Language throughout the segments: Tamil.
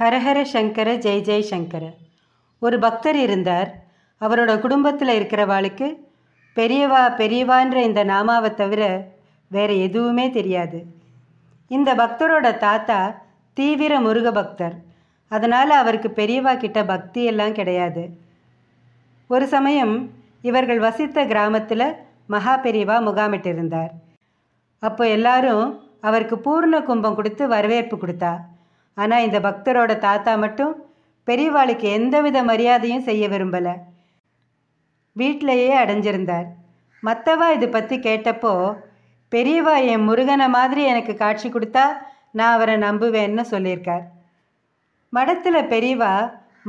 ஹரஹர சங்கர ஜெய் ஜெய் சங்கர ஒரு பக்தர் இருந்தார் அவரோட குடும்பத்தில் இருக்கிறவாளுக்கு பெரியவா பெரியவான்ற இந்த நாமாவை தவிர வேறு எதுவுமே தெரியாது இந்த பக்தரோட தாத்தா தீவிர முருக பக்தர் அதனால் அவருக்கு பெரியவா கிட்ட பக்தி எல்லாம் கிடையாது ஒரு சமயம் இவர்கள் வசித்த கிராமத்தில் மகா பெரியவா முகாமிட்டிருந்தார் அப்போ எல்லாரும் அவருக்கு பூர்ண கும்பம் கொடுத்து வரவேற்பு கொடுத்தா ஆனால் இந்த பக்தரோட தாத்தா மட்டும் பெரியவாளுக்கு எந்தவித மரியாதையும் செய்ய விரும்பலை வீட்டிலேயே அடைஞ்சிருந்தார் மற்றவா இது பற்றி கேட்டப்போ பெரியவா என் முருகனை மாதிரி எனக்கு காட்சி கொடுத்தா நான் அவரை நம்புவேன்னு சொல்லியிருக்கார் மடத்தில் பெரியவா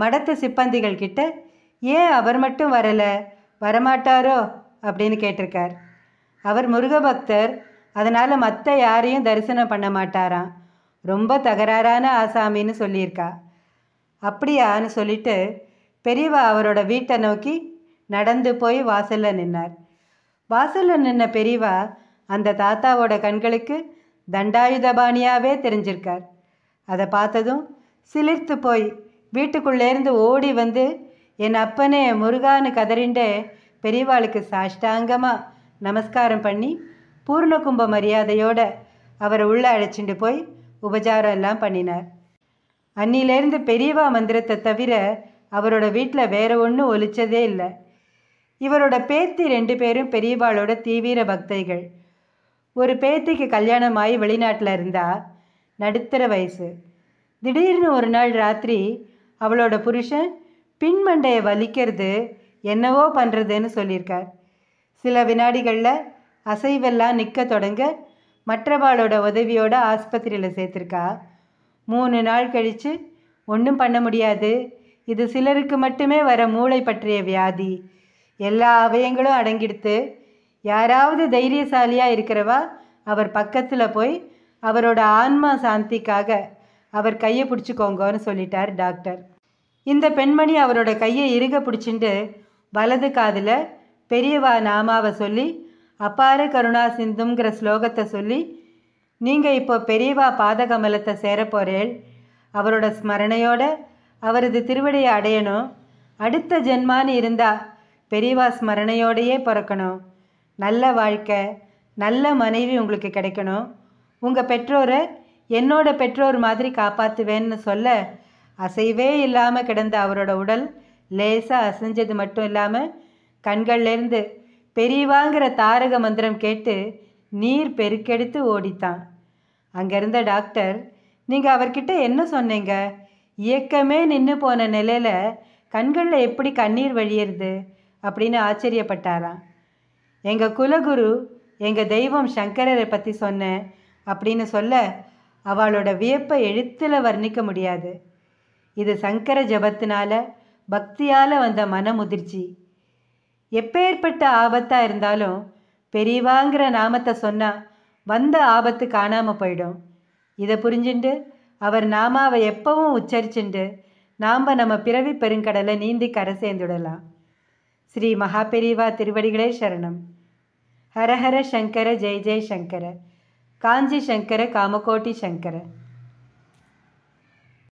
மடத்து சிப்பந்திகள் கிட்ட ஏன் அவர் மட்டும் வரலை வரமாட்டாரோ அப்படின்னு கேட்டிருக்கார் அவர் முருக பக்தர் அதனால் மற்ற யாரையும் தரிசனம் பண்ண மாட்டாராம் ரொம்ப தகராறான ஆசாமின்னு சொல்லியிருக்கா அப்படியான்னு சொல்லிட்டு பெரியவா அவரோட வீட்டை நோக்கி நடந்து போய் வாசலில் நின்னார் வாசலில் நின்ன பெரியவா அந்த தாத்தாவோட கண்களுக்கு தண்டாயுதபாணியாகவே தெரிஞ்சிருக்கார் அதை பார்த்ததும் சிலிர்த்து போய் வீட்டுக்குள்ளேருந்து ஓடி வந்து என் அப்பனே முருகான்னு கதறிண்டே பெரியவாளுக்கு சாஷ்டாங்கமாக நமஸ்காரம் பண்ணி பூர்ணகும்ப மரியாதையோடு அவரை உள்ளே அழைச்சிட்டு போய் உபச்சாரம் எல்லாம் பண்ணினார் அன்னிலேருந்து பெரியவா மந்திரத்தை தவிர அவரோட வீட்டில் வேற ஒன்றும் ஒலிச்சதே இல்லை இவரோட பேத்தி ரெண்டு பேரும் பெரியவாளோட தீவிர பக்தைகள் ஒரு பேத்திக்கு கல்யாணமாகி வெளிநாட்டில் இருந்தா நடுத்தர வயசு திடீர்னு ஒரு நாள் ராத்திரி அவளோட புருஷன் பின்மண்டையை வலிக்கிறது என்னவோ பண்ணுறதுன்னு சொல்லியிருக்கார் சில வினாடிகளில் அசைவெல்லாம் நிற்க தொடங்க மற்றவாளோட உதவியோட ஆஸ்பத்திரியில் சேர்த்துருக்கா மூணு நாள் கழித்து ஒன்றும் பண்ண முடியாது இது சிலருக்கு மட்டுமே வர மூளை பற்றிய வியாதி எல்லா அவயங்களும் அடங்கிடுத்து யாராவது தைரியசாலியாக இருக்கிறவா அவர் பக்கத்தில் போய் அவரோட ஆன்மா சாந்திக்காக அவர் கையை பிடிச்சிக்கோங்கன்னு சொல்லிட்டார் டாக்டர் இந்த பெண்மணி அவரோட கையை இறுக பிடிச்சிட்டு வலது காதில் பெரியவா நாமாவை சொல்லி அப்பார கருணா சிந்துங்கிற ஸ்லோகத்தை சொல்லி நீங்கள் இப்போ பெரியவா பாதகமலத்தை சேரப்போறேள் அவரோட ஸ்மரணையோட அவரது திருவடியை அடையணும் அடுத்த ஜென்மான்னு இருந்தால் பெரியவா ஸ்மரணையோடையே பிறக்கணும் நல்ல வாழ்க்கை நல்ல மனைவி உங்களுக்கு கிடைக்கணும் உங்கள் பெற்றோரை என்னோட பெற்றோர் மாதிரி காப்பாற்றுவேன்னு சொல்ல அசைவே இல்லாமல் கிடந்த அவரோட உடல் லேசாக அசைஞ்சது மட்டும் இல்லாமல் கண்கள்லேருந்து பெரியவாங்கிற தாரக மந்திரம் கேட்டு நீர் பெருக்கெடுத்து ஓடித்தான் அங்கேருந்த டாக்டர் நீங்கள் அவர்கிட்ட என்ன சொன்னீங்க இயக்கமே நின்று போன நிலையில் கண்களில் எப்படி கண்ணீர் வழியிறது அப்படின்னு ஆச்சரியப்பட்டாராம் எங்கள் குலகுரு எங்கள் தெய்வம் சங்கரரை பற்றி சொன்னேன் அப்படின்னு சொல்ல அவளோட வியப்பை எழுத்தில் வர்ணிக்க முடியாது இது சங்கர ஜபத்தினால பக்தியால் வந்த முதிர்ச்சி எப்பேற்பட்ட ஆபத்தாக இருந்தாலும் பெரியவாங்கிற நாமத்தை சொன்னால் வந்த ஆபத்து காணாமல் போயிடும் இதை புரிஞ்சுண்டு அவர் நாமாவை எப்பவும் உச்சரிச்சுண்டு நாம் நம்ம பிறவி பெருங்கடலை நீந்தி கரை சேர்ந்துடலாம் ஸ்ரீ மகாபெரிவா திருவடிகளே சரணம் ஹரஹர சங்கர ஜெய் ஜெய் சங்கர காஞ்சி சங்கர காமகோட்டி சங்கர